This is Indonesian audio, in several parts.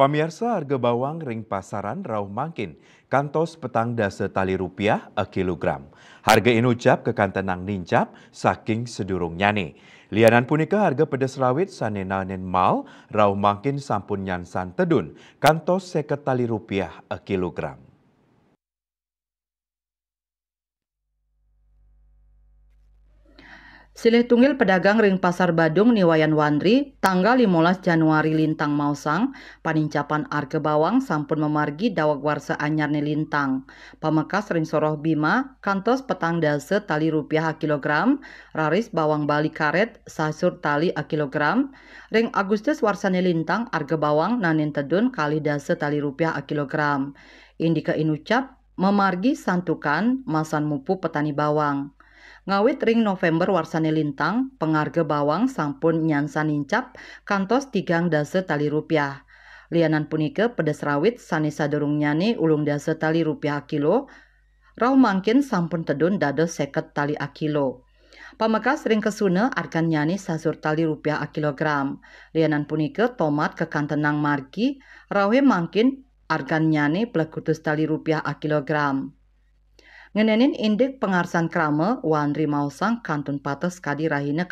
Pemirsa harga bawang ring pasaran rauh makin. Kantos petang dasa tali rupiah a kilogram. Harga inucap ke kantenang nincap saking sedurung nyane. Lianan punika harga pedas rawit nen mal rauh makin sampun nyansan tedun. Kantos seket tali rupiah a kilogram. Silih tunggil pedagang ring pasar Badung Niwayan Wandri, tanggal 15 Januari lintang mausang, panincapan arke bawang sampun memargi dawak warsa ni lintang. Pamekas ring soroh bima, kantos petang dase tali rupiah a kilogram, raris bawang bali karet, sasur tali a kilogram, ring Agustus warsane lintang arke bawang nanin tedun kali dase tali rupiah a kilogram. Indika inucap, memargi santukan masan mupu petani bawang. Ngawit ring November warsane lintang, pengarga bawang sampun nyansa nincap, kantos tigang dasa tali rupiah. Lianan punike pedes rawit sani sadurung nyani ulung dasa tali rupiah kilo, Rau mangkin sampun tedun dado seket tali akilo. Pamekas ring kesuna arkan nyani sasur tali rupiah a kilogram. Lianan punike tomat kekan tenang margi, rawe mangkin arkan nyani plekutus tali rupiah a kilogram. Ngenenin indek pengarsan krama wandri mausang kantun pates kadi rahina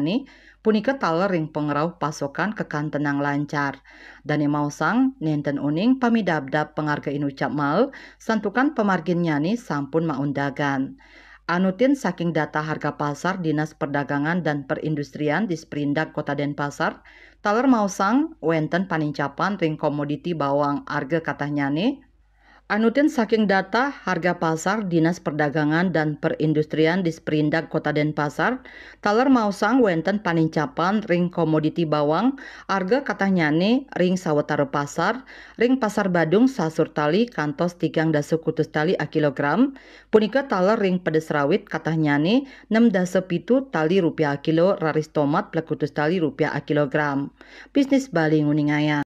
nih punika taler ring pengerau pasokan ke tenang lancar. dan mausang nenten uning pamidabdab pengarga inucap mal santukan pemargin nyani sampun maundagan. Anutin saking data harga pasar Dinas Perdagangan dan Perindustrian di Sprindak Kota Denpasar, Taler Mausang, Wenten Panincapan, Ring Komoditi Bawang Arga Katahnyane, Anutin saking data harga pasar Dinas Perdagangan dan Perindustrian di Sprindak Kota Denpasar, taler mausang wenten panincapan ring komoditi bawang, Arga katanya ring sawetara pasar, ring pasar Badung sasur tali kantos tigang dasu kutus tali a kilogram, punika taler ring pedes rawit katanya nih dasu pitu tali rupiah a kilo raris tomat plekutus tali rupiah a kilogram. Bisnis Bali Nguningaya.